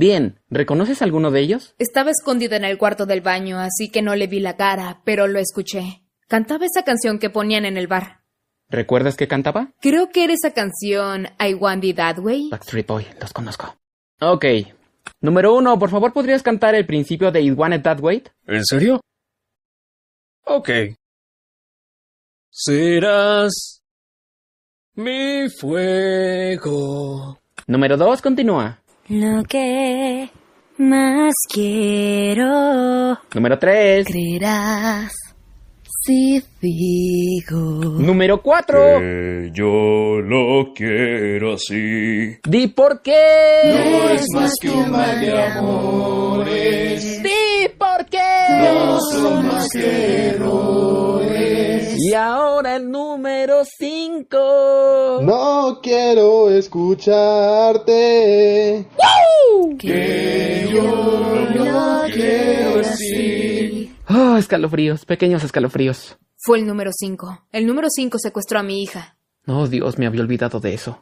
Bien, ¿reconoces alguno de ellos? Estaba escondida en el cuarto del baño, así que no le vi la cara, pero lo escuché. Cantaba esa canción que ponían en el bar. ¿Recuerdas que cantaba? Creo que era esa canción I Want It That Way. Backstreet Boy, los conozco. Ok. Número uno, por favor, ¿podrías cantar el principio de I Want It That Way? ¿En serio? Ok. Serás mi fuego. Número dos, continúa lo que más quiero. Número 3. Creerás si digo. Número 4. Que yo lo quiero así. Di por qué. No es más que un mal de amores. Di por qué. No son más que errores número 5. No quiero escucharte. Que yo no quiero así. Oh, escalofríos, pequeños escalofríos. Fue el número 5. El número 5 secuestró a mi hija. No, oh, Dios, me había olvidado de eso.